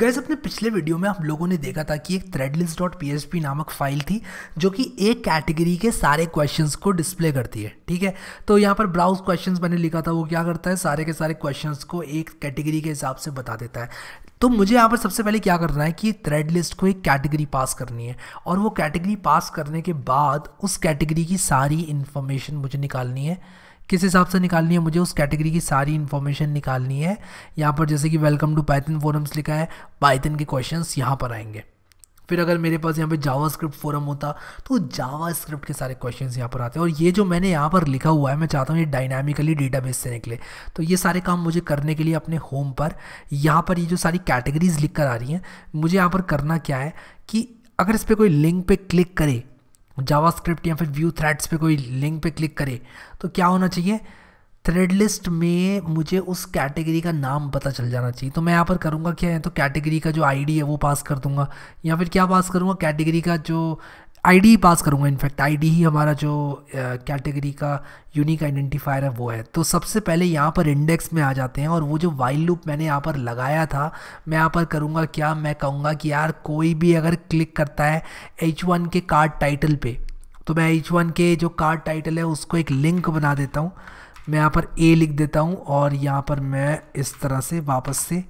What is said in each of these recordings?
gas अपने पिछले video में आप लोगों ने देखा था कि एक थ्रेडलिस्ट डॉट पी नामक फाइल थी जो कि एक कैटेगरी के सारे क्वेश्चंस को डिस्प्ले करती है ठीक है तो यहाँ पर ब्राउज क्वेश्चंस मैंने लिखा था वो क्या करता है सारे के सारे क्वेश्चंस को एक कैटेगरी के हिसाब से बता देता है तो मुझे यहाँ पर सबसे पहले क्या करना है कि थ्रेड लिस्ट को एक कैटेगरी पास करनी है और वो कैटेगरी पास करने के बाद उस कैटेगरी की सारी इन्फॉर्मेशन मुझे निकालनी है किस हिसाब से निकालनी है मुझे उस कैटेगरी की सारी इन्फॉर्मेशन निकालनी है यहाँ पर जैसे कि वेलकम टू पाइथन फोरम्स लिखा है पाइथन के क्वेश्चंस यहाँ पर आएंगे फिर अगर मेरे पास यहाँ पे जावा स्क्रिप्ट फोरम होता तो जावा स्क्रिप्ट के सारे क्वेश्चन यहाँ पर आते हैं और ये जो मैंने यहाँ पर लिखा हुआ है मैं चाहता हूँ ये डायनामिकली डेटाबेस से निकले तो ये सारे काम मुझे करने के लिए अपने होम पर यहाँ पर ये जो सारी कैटेगरीज लिख कर आ रही हैं मुझे यहाँ पर करना क्या है कि अगर इस पर कोई लिंक पे क्लिक करे जावास्क्रिप्ट या फिर व्यू थ्रेड्स पे कोई लिंक पे क्लिक करे तो क्या होना चाहिए थ्रेड लिस्ट में मुझे उस कैटेगरी का नाम पता चल जाना चाहिए तो मैं यहाँ पर करूँगा क्या है तो कैटेगरी का जो आईडी है वो पास कर दूँगा या फिर क्या पास करूँगा कैटेगरी का जो आईडी ही पास करूँगा इनफैक्ट आईडी ही हमारा जो कैटेगरी का यूनिक आइडेंटिफायर है वो है तो सबसे पहले यहाँ पर इंडेक्स में आ जाते हैं और वो जो वाइल लूप मैंने यहाँ पर लगाया था मैं यहाँ पर करूँगा क्या मैं कहूँगा कि यार कोई भी अगर क्लिक करता है एच वन के कार्ड टाइटल पर तो मैं एच वन के जो कार्ड टाइटल है उसको एक लिंक बना देता हूँ मैं यहाँ पर ए लिख देता हूँ और यहाँ पर मैं इस तरह से वापस से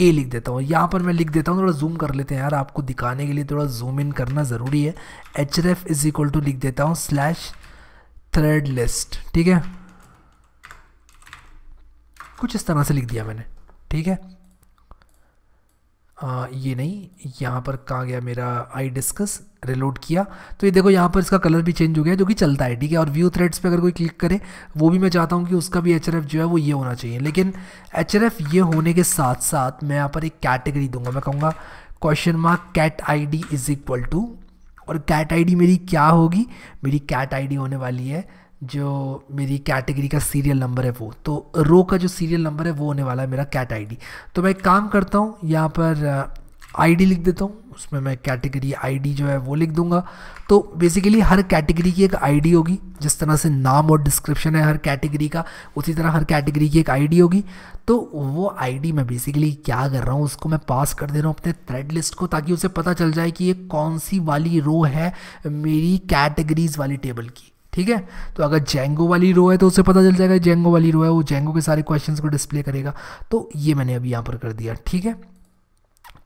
ए लिख देता हूँ यहाँ पर मैं लिख देता हूँ थोड़ा जूम कर लेते हैं यार आपको दिखाने के लिए थोड़ा जूम इन करना ज़रूरी है H R F is equal to लिख देता हूँ स्लैश थ्रेड लिस्ट ठीक है कुछ इस तरह से लिख दिया मैंने ठीक है आ, ये नहीं यहाँ पर कहाँ गया मेरा आई डिस्कस रिलोड किया तो ये देखो यहाँ पर इसका कलर भी चेंज हो गया जो कि चलता है ठीक है और व्यू थ्रेड्स पे अगर कोई क्लिक करे वो भी मैं चाहता हूँ कि उसका भी एच जो है वो ये होना चाहिए लेकिन एच ये होने के साथ साथ मैं यहाँ पर एक कैटेगरी दूंगा मैं कहूँगा question mark cat I D is equal to और कैट आई डी मेरी क्या होगी मेरी कैट आई डी होने वाली है जो मेरी कैटेगरी का सीरियल नंबर है वो तो रो का जो सीरियल नंबर है वो होने वाला है मेरा कैट आईडी तो मैं एक काम करता हूँ यहाँ पर आईडी uh, लिख देता हूँ उसमें मैं कैटेगरी आईडी जो है वो लिख दूंगा तो बेसिकली हर कैटेगरी की एक आईडी होगी जिस तरह से नाम और डिस्क्रिप्शन है हर कैटेगरी का उसी तरह हर कैटेगरी की एक आईडी होगी तो वो आईडी मैं बेसिकली क्या कर रहा हूँ उसको मैं पास कर दे रहा हूँ अपने थ्रेड लिस्ट को ताकि उसे पता चल जाए कि ये कौन सी वाली रो है मेरी कैटेगरीज़ वाली टेबल की ठीक है तो अगर जेंगो वाली रो है तो उसे पता चल जाएगा जेंगो वाली रो है वो जेंगो के सारे क्वेश्चन को डिस्प्ले करेगा तो ये मैंने अभी यहाँ पर कर दिया ठीक है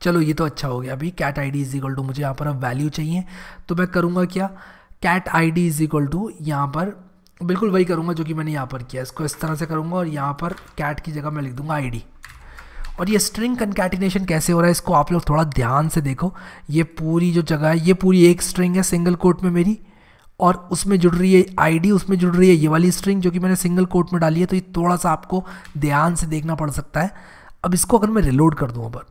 चलो ये तो अच्छा हो गया अभी cat I D is equal to मुझे यहाँ पर अब वैल्यू चाहिए तो मैं करूँगा क्या cat I D is equal to यहाँ पर बिल्कुल वही करूँगा जो कि मैंने यहाँ पर किया इसको इस तरह से करूँगा और यहाँ पर कैट की जगह मैं लिख दूँगा आई डी और ये स्ट्रिंग कंकैटिनेशन कैसे हो रहा है इसको आप लोग थोड़ा ध्यान से देखो ये पूरी जो जगह है ये पूरी एक स्ट्रिंग है सिंगल कोट में मेरी और उसमें जुड़ रही है आईडी उसमें जुड़ रही है ये वाली स्ट्रिंग जो कि मैंने सिंगल कोट में डाली है तो ये थोड़ा सा आपको ध्यान से देखना पड़ सकता है अब इसको अगर मैं रिलोड कर दूँ पर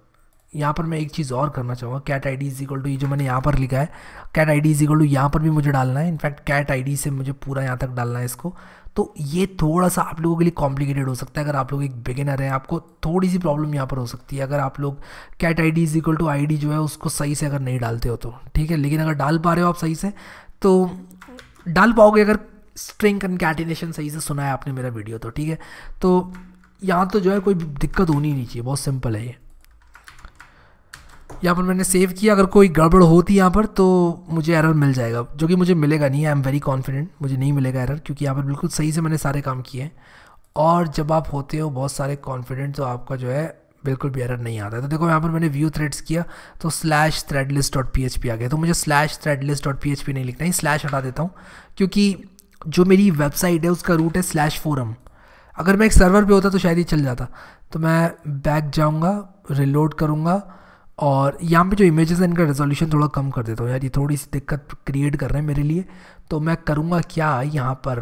यहाँ पर मैं एक चीज़ और करना चाहूँगा cat I D is to ये जो मैंने यहाँ पर लिखा है cat I D is to यहाँ पर भी मुझे डालना है इनफैक्ट कैट आई डी से मुझे पूरा यहाँ तक डालना है इसको तो ये थोड़ा सा आप लोगों के लिए कॉम्प्लिकेटेड हो सकता है अगर आप लोग एक बिगिनर हैं आपको थोड़ी सी प्रॉब्लम यहाँ पर हो सकती है अगर आप लोग cat I D is to I D जो है उसको सही से अगर नहीं डालते हो तो ठीक है लेकिन अगर डाल पा रहे हो आप सही से तो डाल पाओगे अगर स्ट्रिंग कैटिनेशन सही से सुना है आपने मेरा वीडियो तो ठीक है तो यहाँ तो जो है कोई दिक्कत होनी नहीं चाहिए बहुत सिंपल है ये यहाँ पर मैंने सेव किया अगर कोई गड़बड़ होती यहाँ पर तो मुझे एरर मिल जाएगा जो कि मुझे मिलेगा नहीं आई एम वेरी कॉन्फिडेंट मुझे नहीं मिलेगा एरर क्योंकि यहाँ पर बिल्कुल सही से मैंने सारे काम किए हैं और जब आप होते हो बहुत सारे कॉन्फिडेंट तो आपका जो है बिल्कुल भी एरर नहीं आता तो देखो यहाँ पर मैंने व्यू थ्रेड्स किया तो slash thread list dot P H P आ गया तो मुझे slash thread list dot P H P नहीं लिखना है स्लैश हटा देता हूँ क्योंकि जो मेरी वेबसाइट है उसका रूट है स्लैश फोरम अगर मैं एक सर्वर पे होता तो शायद ही चल जाता तो मैं बैक जाऊँगा रिलोड करूँगा और यहाँ पे जो इमेजेस हैं इनका रेजोल्यूशन थोड़ा कम कर देता हूँ यार ये थोड़ी सी दिक्कत क्रिएट कर रहे हैं मेरे लिए तो मैं करूँगा क्या यहाँ पर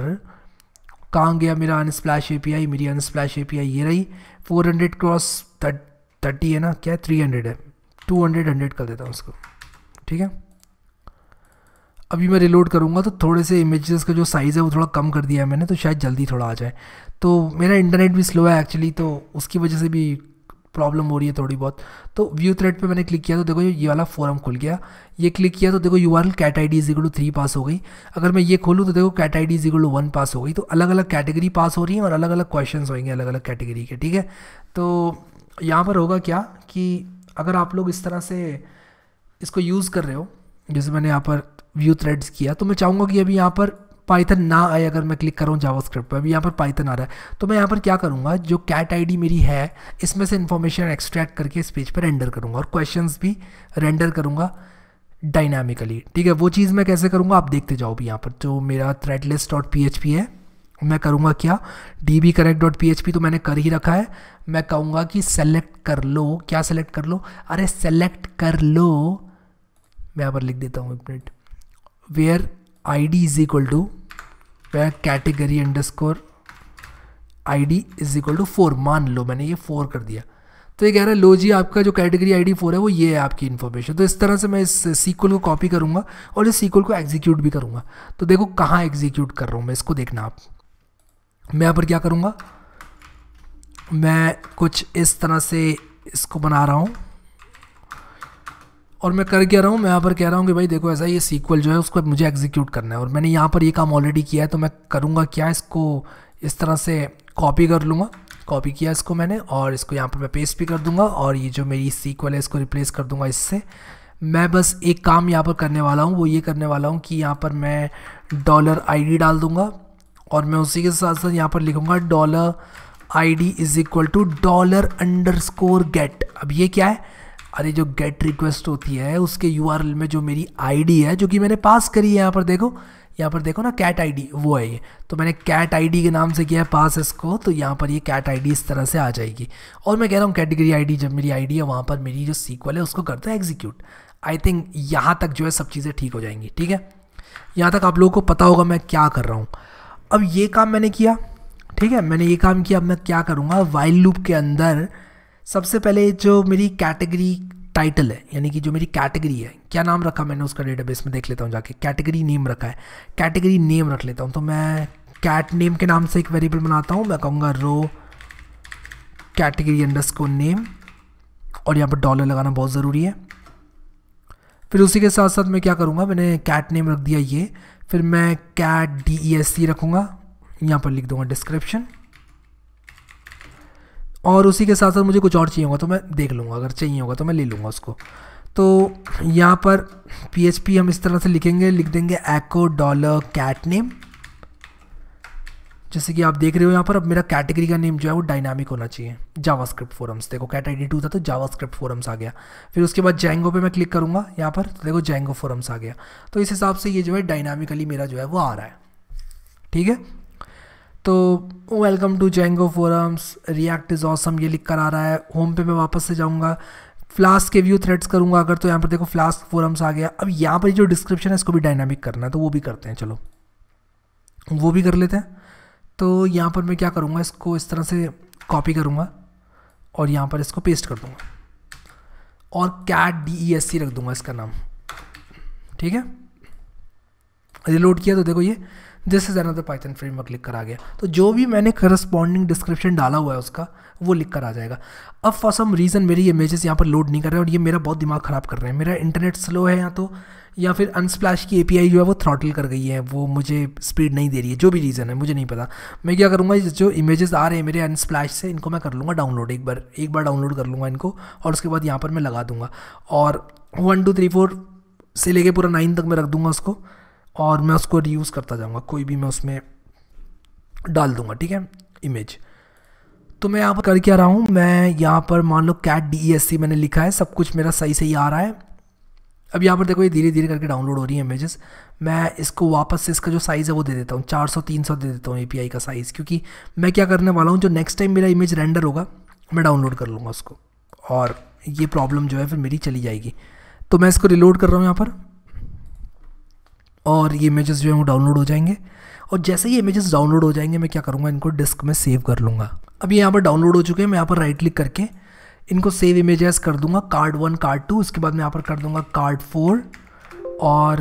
कहाँ गया मेरा अनस्प्लैश ए मेरी अनस्प्लैश ए ये रही 400 क्रॉस थर्टी है ना क्या है थ्री हंड्रेड है टू हंड्रेड हंड्रेड कर देता हूँ उसको ठीक है अभी मैं रिलोड करूँगा तो थोड़े से इमेजेस का जो साइज़ है वो थोड़ा कम कर दिया है मैंने तो शायद जल्दी थोड़ा आ जाए तो मेरा इंटरनेट भी स्लो है एक्चुअली तो उसकी वजह से भी प्रॉब्लम हो रही है थोड़ी बहुत तो व्यू थ्रेड पे मैंने क्लिक किया तो देखो ये वाला फॉर्म खुल गया ये क्लिक किया तो देखो you are cat I D is equal to three pass हो गई अगर मैं ये खोलूँ तो देखो cat I D is equal to one pass हो गई तो अलग अलग कैटेगरी पास हो रही है और अलग अलग क्वेश्चन होंगे अलग अलग कैटेगरी के ठीक है तो यहाँ पर होगा क्या कि अगर आप लोग इस तरह से इसको यूज़ कर रहे हो जैसे मैंने यहाँ पर व्यू थ्रेड्स किया तो मैं चाहूँगा कि अभी यहाँ पर पाइथन ना आए अगर मैं क्लिक करूँ जावास्क्रिप्ट पर अभी यहाँ पर पाइथन आ रहा है तो मैं यहाँ पर क्या करूँगा जो कैट आईडी मेरी है इसमें से इन्फॉर्मेशन एक्सट्रैक्ट करके इस पेज पर रेंडर करूँगा और क्वेश्चंस भी रेंडर करूँगा डायनामिकली ठीक है वो चीज़ मैं कैसे करूँगा आप देखते जाओ भी यहाँ पर जो मेरा थ्रेड लिस्ट डॉट पी है मैं करूँगा क्या D B correct dot P H P तो मैंने कर ही रखा है मैं कहूँगा कि सेलेक्ट कर लो क्या सेलेक्ट कर लो अरे सेलेक्ट कर लो मैं यहाँ पर लिख देता हूँ एक minute where I D is equal to where category under I D is equal to four मान लो मैंने ये फोर कर दिया तो ये कह रहा है लो जी आपका जो कैटेगरी आई डी फोर है वो ये है आपकी इन्फॉर्मेशन तो इस तरह से मैं इस सीक्वल को कॉपी करूँगा और इस सीक्वल को एग्जीक्यूट भी करूँगा तो देखो कहाँ एग्जीक्यूट कर रहा हूँ मैं इसको देखना आप मैं यहाँ पर क्या करूँगा मैं कुछ इस तरह से इसको बना रहा हूँ और मैं कर क्या रहा हूँ मैं यहाँ पर कह रहा हूँ कि भाई देखो ऐसा ये सीक्वल जो है उसको मुझे एग्जीक्यूट करना है और मैंने यहाँ पर ये काम ऑलरेडी किया है तो मैं करूँगा क्या इसको इस तरह से कॉपी कर लूँगा कॉपी किया इसको मैंने और इसको यहाँ पर मैं पेस्ट भी कर दूँगा और ये जो मेरी सीक्वल है इसको रिप्लेस कर दूँगा इससे मैं बस एक काम यहाँ पर करने वाला हूँ वो ये करने वाला हूँ कि यहाँ पर मैं डॉलर आई डाल दूँगा और मैं उसी के साथ साथ यहाँ पर लिखूँगा dollar I D is equal to dollar under get अब ये क्या है अरे जो गेट रिक्वेस्ट होती है उसके यू में जो मेरी आई है जो कि मैंने पास करी है यहाँ पर देखो यहाँ पर देखो ना कैट डी वो है ये तो मैंने कैट डी के नाम से किया है पास इसको तो यहाँ पर ये कैट डी इस तरह से आ जाएगी और मैं कह रहा हूँ कैटेगरी डी जब मेरी डी है वहाँ पर मेरी जो सीक्वल है उसको करते हैं एग्जीक्यूट आई थिंक यहाँ तक जो है सब चीज़ें ठीक हो जाएंगी ठीक है यहाँ तक आप लोगों को पता होगा मैं क्या कर रहा हूँ अब ये काम मैंने किया ठीक है मैंने ये काम किया अब मैं क्या करूँगा वाइल्ड लूप के अंदर सबसे पहले जो मेरी कैटेगरी टाइटल है यानी कि जो मेरी कैटेगरी है क्या नाम रखा मैंने उसका डेटाबेस में देख लेता हूँ जाके कैटेगरी नेम रखा है कैटेगरी नेम रख लेता हूँ तो मैं कैट नेम के नाम से एक वेरिएबल बनाता हूँ मैं कहूँगा रो कैटेगरी अंडर नेम और यहाँ पर डॉलर लगाना बहुत ज़रूरी है फिर उसी के साथ साथ मैं क्या करूँगा मैंने कैट नेम रख दिया ये फिर मैं cat D E S C रखूँगा यहाँ पर लिख दूँगा डिस्क्रिप्शन और उसी के साथ साथ मुझे कुछ और चाहिए होगा तो मैं देख लूँगा अगर चाहिए होगा तो मैं ले लूँगा उसको तो यहाँ पर पी हम इस तरह से लिखेंगे लिख देंगे एको डॉलर कैट नेम जैसे कि आप देख रहे हो यहाँ पर अब मेरा कैटेगरी का नेम जो है वो डायनामिक होना चाहिए जावास्क्रिप्ट फोरम्स देखो कैट आई टू था तो जावास्क्रिप्ट फोरम्स आ गया फिर उसके बाद जैंगो पे मैं क्लिक करूँगा यहाँ पर तो देखो जैंगो फोरम्स आ गया तो इस हिसाब से ये जो है डायनामिकली मेरा जो है वो आ रहा है ठीक है तो welcome to Django forums react is awesome ये लिख कर आ रहा है होम पे मैं वापस से जाऊँगा फ्लास्क के व्यू थ्रेड्स करूँगा अगर तो यहाँ पर देखो फ्लास्क फोरम्स आ गया अब यहाँ पर जो डिस्क्रिप्शन है इसको भी डायनामिक करना है तो वो भी करते हैं चलो वो भी कर लेते हैं तो यहाँ पर मैं क्या करूँगा इसको इस तरह से कॉपी करूँगा और यहाँ पर इसको पेस्ट कर दूँगा और cat D E S C रख दूँगा इसका नाम ठीक है रिलोड किया तो देखो ये this is another Python framework लिख कर आ गया तो जो भी मैंने करस्पॉन्डिंग डिस्क्रिप्शन डाला हुआ है उसका वो लिख कर आ जाएगा अब फॉर सम रीज़न मेरी इमेजेस यहाँ पर लोड नहीं कर रहे और ये मेरा बहुत दिमाग ख़राब कर रहे हैं मेरा इंटरनेट स्लो है या तो या फिर अनस्प्लैश की एपीआई जो है वो थ्रॉटल कर गई है वो मुझे स्पीड नहीं दे रही है जो भी रीज़न है मुझे नहीं पता मैं क्या करूँगा जो इमेजेस आ रहे हैं मेरे अनस्प्लैश से इनको मैं कर लूँगा डाउनलोड एक बार एक बार डाउनलोड कर लूँगा इनको और उसके बाद यहाँ पर मैं लगा दूँगा और वन टू थ्री फोर से लेके पूरा नाइन तक मैं रख दूँगा उसको और मैं उसको रीयूज़ करता जाऊँगा कोई भी मैं उसमें डाल दूँगा ठीक है इमेज तो मैं यहाँ पर कर क्या रहा हूँ मैं यहाँ पर मान लो कैट डी एस सी मैंने लिखा है सब कुछ मेरा सही सही आ रहा है अब यहाँ पर देखो ये धीरे धीरे करके डाउनलोड हो रही है इमेजेस मैं इसको वापस से इसका जो साइज़ है वो दे देता हूँ 400 300 दे देता हूँ ए का साइज़ क्योंकि मैं क्या करने वाला हूँ जो नेक्स्ट टाइम मेरा इमेज रेंडर होगा मैं डाउनलोड कर लूँगा उसको और ये प्रॉब्लम जो है फिर मेरी चली जाएगी तो मैं इसको रिलोड कर रहा हूँ यहाँ पर और ये इमेजेस जो है वो डाउनलोड हो जाएंगे और जैसे ही इमेजेस डाउनलोड हो जाएंगे मैं क्या करूँगा इनको डिस्क में सेव कर लूँगा अब ये यहाँ पर डाउनलोड हो चुके हैं मैं यहाँ पर राइट क्लिक करके इनको सेव इमेजेस कर दूंगा कार्ड वन कार्ड टू उसके बाद मैं यहाँ पर कर दूंगा कार्ड फोर और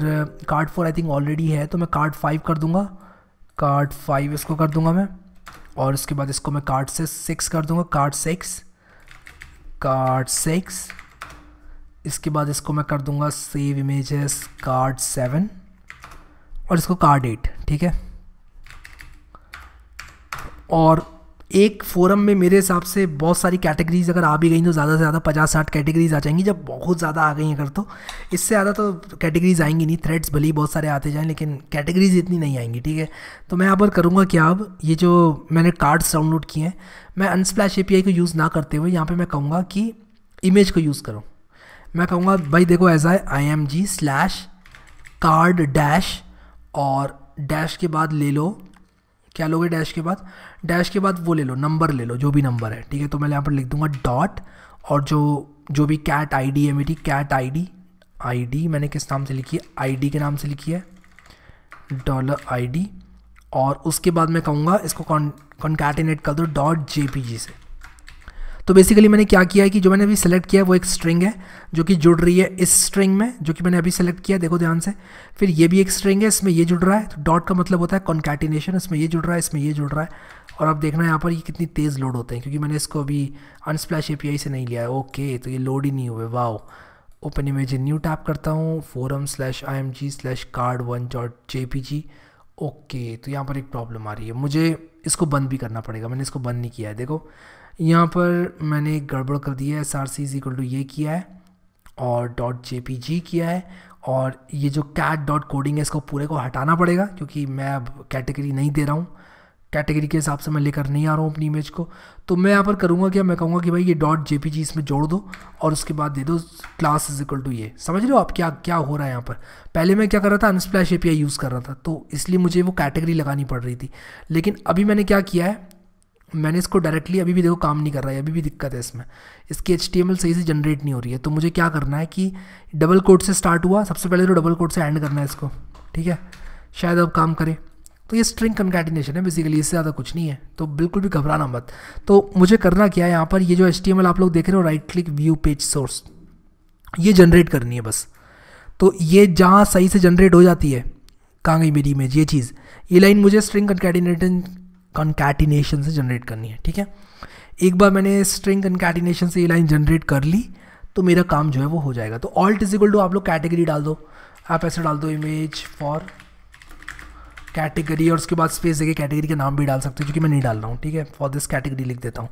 card four I think already है तो मैं कार्ड फाइव कर दूंगा कार्ड फाइव इसको कर दूंगा मैं और उसके बाद इसको मैं कार्ड से सिक्स कर दूंगा कार्ड सिक्स कार्ड सिक्स इसके बाद इसको मैं कर दूंगा सेव इमेजेस कार्ड सेवन और इसको कार डेट ठीक है और एक फोरम में मेरे हिसाब से बहुत सारी कैटेगरीज अगर आ भी गई तो ज़्यादा से ज़्यादा पचास साठ कैटेगरीज आ जाएंगी जब बहुत ज़्यादा आ गई अगर तो इससे ज़्यादा तो कैटेगरीज आएंगी नहीं थ्रेड्स भले ही बहुत सारे आते जाएं लेकिन कैटेगरीज इतनी नहीं आएंगी ठीक है तो मैं यहाँ पर करूँगा क्या अब ये जो मैंने कार्ड्स डाउनलोड किए हैं मैं अनस्प्लैश ए को यूज़ ना करते हुए यहाँ पर मैं कहूँगा कि इमेज को यूज़ करो मैं कहूँगा भाई देखो as I I M G slash card dash और डैश के बाद ले लो क्या लोगे डैश के बाद डैश के बाद वो ले लो नंबर ले लो जो भी नंबर है ठीक है तो मैं यहाँ पर लिख दूंगा डॉट और जो जो भी कैट आई डी है मेरी cat I D I D मैंने किस नाम से लिखी है आई डी के नाम से लिखी है डॉलर आई डी और उसके बाद मैं कहूँगा इसको कॉन्कैटिनेट कर दो डॉट जे पी जी से तो बेसिकली मैंने क्या किया है कि जो मैंने अभी सेलेक्ट किया है वो एक स्ट्रिंग है जो कि जुड़ रही है इस स्ट्रिंग में जो कि मैंने अभी सेलेक्ट किया देखो ध्यान से फिर ये भी एक स्ट्रिंग है इसमें ये जुड़ रहा है तो डॉट का मतलब होता है कॉन्कैटिनेशन इसमें ये जुड़ रहा है इसमें ये जुड़ रहा है और अब देखना यहाँ पर ये कितनी तेज़ लोड होते हैं क्योंकि मैंने इसको अभी अनस्प्लैश ए से नहीं लिया है ओके तो ये लोड ही नहीं हुए wow open image new tab करता हूँ forum slash I M G slash card one dot J P G okay तो यहाँ पर एक प्रॉब्लम आ रही है मुझे इसको बंद भी करना पड़ेगा मैंने इसको बंद नहीं किया है देखो यहाँ पर मैंने गड़बड़ कर दिया है S R C is equal to ये किया है और डॉट जे पी जी किया है और ये जो कैट डॉट कोडिंग है इसको पूरे को हटाना पड़ेगा क्योंकि मैं अब कैटेगरी नहीं दे रहा हूँ कैटेगरी के हिसाब से मैं लेकर नहीं आ रहा हूँ अपनी इमेज को तो मैं यहाँ पर करूँगा क्या मैं कहूँगा कि भाई ये डॉट जे इसमें जोड़ दो और उसके बाद दे दो क्लास इज इक्वल टू ये समझ लो आप क्या क्या हो रहा है यहाँ पर पहले मैं क्या कर रहा था अनस्प्लैश ए यूज़ कर रहा था तो इसलिए मुझे वो कैटेगरी लगानी पड़ रही थी लेकिन अभी मैंने क्या किया है मैंने इसको डायरेक्टली अभी भी देखो काम नहीं कर रहा है अभी भी दिक्कत है इसमें इसकी एच सही से जनरेट नहीं हो रही है तो मुझे क्या करना है कि डबल कोड से स्टार्ट हुआ सबसे पहले तो डबल कोड से एंड करना है इसको ठीक है शायद अब काम करे तो ये स्ट्रिंग कंकैटिनेशन है बेसिकली इससे ज़्यादा कुछ नहीं है तो बिल्कुल भी घबराना मत तो मुझे करना क्या है यहाँ पर ये जो एच आप लोग देख रहे हो right click view page source ये जनरेट करनी है बस तो ये जहाँ सही से जनरेट हो जाती है कहाँ गई मेरी इमेज ये चीज़ ये लाइन मुझे स्ट्रिंग कंकैटिनेशन कंकैटिनेशन से जनरेट करनी है ठीक है एक बार मैंने स्ट्रिंग कंकैटिनेशन से ये लाइन जनरेट कर ली तो मेरा काम जो है वो हो जाएगा तो ऑल्ट इज इक्वल टू आप लोग कैटेगरी डाल दो आप ऐसे डाल दो इमेज फॉर कैटेगरी और उसके बाद स्पेस देखिए कैटेगरी का नाम भी डाल सकते हो क्योंकि मैं नहीं डाल रहा हूँ ठीक है फॉर दिस कैटेगरी लिख देता हूँ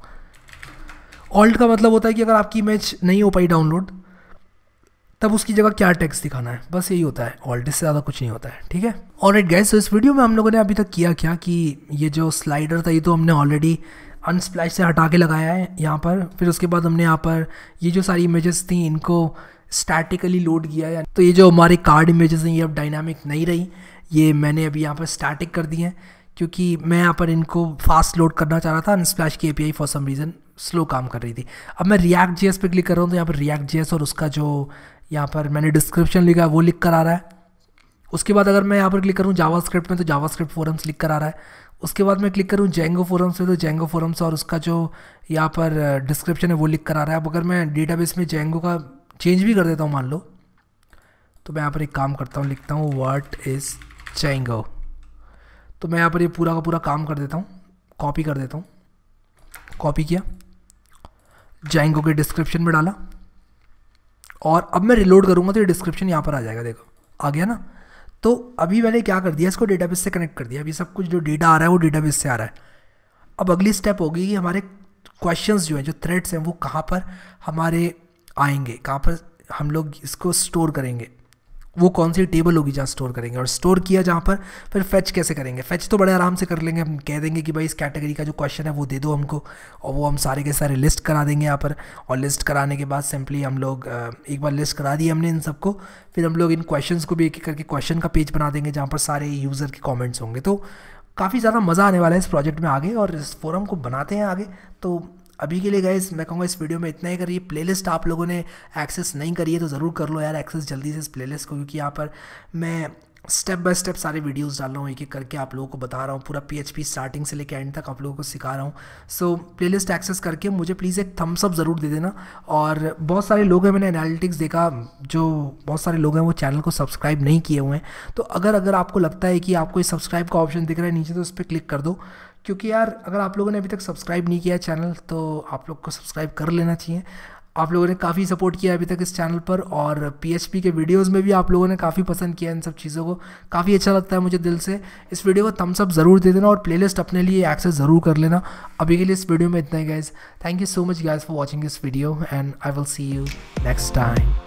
ऑल्ट का मतलब होता है कि अगर आपकी इमेज नहीं हो पाई डाउनलोड तब उसकी जगह क्या टैक्स दिखाना है बस यही होता है ऑल्ट से ज़्यादा कुछ नहीं होता है ठीक है और इट गैस तो इस वीडियो में हम लोगों ने अभी तक किया क्या कि ये जो स्लाइडर था ये तो हमने ऑलरेडी अनस्प्लैश से हटा के लगाया है यहाँ पर फिर उसके बाद हमने यहाँ पर ये जो सारी इमेजेस थी इनको स्टैटिकली लोड किया है तो ये जो हमारे कार्ड इमेजेस हैं ये अब डायनामिक नहीं रही ये मैंने अभी यहाँ पर स्टैटिक कर दी हैं क्योंकि मैं यहाँ पर इनको फास्ट लोड करना चाह रहा था अनस्प्लैश की ए फॉर सम रीज़न स्लो काम कर रही थी अब मैं रिएक्ट जी पे क्लिक कर रहा हूँ तो यहाँ पर रिएक्ट जी और उसका जो यहाँ पर मैंने डिस्क्रिप्शन लिखा है वो लिख कर आ रहा है उसके बाद अगर मैं यहाँ पर क्लिक करूँ जावा स्क्रिप्ट में तो जावा स्क्रिप्ट फोरम्स लिख कर आ रहा है उसके बाद मैं क्लिक करूँ जेंगो फोरम्स में तो जेंगो फोरम्स और उसका जो यहाँ पर डिस्क्रिप्शन है वो लिख कर आ रहा है अब अगर मैं डेटाबेस में जेंगो का चेंज भी कर देता हूँ मान लो तो मैं यहाँ पर एक काम करता हूँ लिखता हूँ वाट इज़ जेंगो तो मैं यहाँ पर ये पूरा का पूरा काम कर देता हूँ कॉपी कर देता हूँ कॉपी किया जैंगो के डिस्क्रिप्शन में डाला और अब मैं रिलोड करूँगा तो ये डिस्क्रिप्शन यहाँ पर आ जाएगा देखो आ गया ना तो अभी मैंने क्या कर दिया इसको डेटाबेस से कनेक्ट कर दिया अभी सब कुछ जो डेटा आ रहा है वो डेटाबेस से आ रहा है अब अगली स्टेप होगी कि हमारे क्वेश्चंस जो हैं जो थ्रेड्स हैं वो कहाँ पर हमारे आएंगे कहाँ पर हम लोग इसको स्टोर करेंगे वो कौन सी टेबल होगी जहाँ स्टोर करेंगे और स्टोर किया जहाँ पर फिर फैच कैसे करेंगे फैच तो बड़े आराम से कर लेंगे हम कह देंगे कि भाई इस कैटेगरी का जो क्वेश्चन है वो दे दो हमको और वो हम सारे के सारे लिस्ट करा देंगे यहाँ पर और लिस्ट कराने के बाद सिंपली हम लोग एक बार लिस्ट करा दी हमने इन सबको फिर हम लोग इन क्वेश्चन को भी एक एक करके क्वेश्चन का पेज बना देंगे जहाँ पर सारे यूज़र के कॉमेंट्स होंगे तो काफ़ी ज़्यादा मज़ा आने वाला है इस प्रोजेक्ट में आगे और इस फोरम को बनाते हैं आगे तो अभी के लिए गए मैं कहूँगा इस वीडियो में इतना ही करिए प्लेलिस्ट आप लोगों ने एक्सेस नहीं करी है तो ज़रूर कर लो यार एक्सेस जल्दी से इस प्लेलिस्ट को क्योंकि यहाँ पर मैं स्टेप बाय स्टेप सारे वीडियोस डाल रहा हूँ एक एक करके आप लोगों को बता रहा हूँ पूरा पीएचपी स्टार्टिंग से लेकर एंड तक आप लोगों को सिखा रहा हूँ सो प्लेलिस्ट एक्सेस करके मुझे प्लीज़ एक थम्स अप ज़रूर दे देना और बहुत सारे लोग हैं मैंने एनालिटिक्स देखा जो बहुत सारे लोग हैं वो चैनल को सब्सक्राइब नहीं किए हुए हैं तो अगर अगर आपको लगता है कि आपको इस सब्सक्राइब का ऑप्शन दिख रहा है नीचे तो उस पर क्लिक कर दो क्योंकि यार अगर आप लोगों ने अभी तक सब्सक्राइब नहीं किया चैनल तो आप लोग को सब्सक्राइब कर लेना चाहिए आप लोगों ने काफ़ी सपोर्ट किया अभी तक इस चैनल पर और पी के वीडियोज़ में भी आप लोगों ने काफ़ी पसंद किया इन सब चीज़ों को काफ़ी अच्छा लगता है मुझे दिल से इस वीडियो को थम्सअप ज़रूर दे देना और प्लेलिस्ट अपने लिए एक्सेस ज़रूर कर लेना अभी के लिए इस वीडियो में इतना ही guys thank you so much guys for watching this video and I will see you next time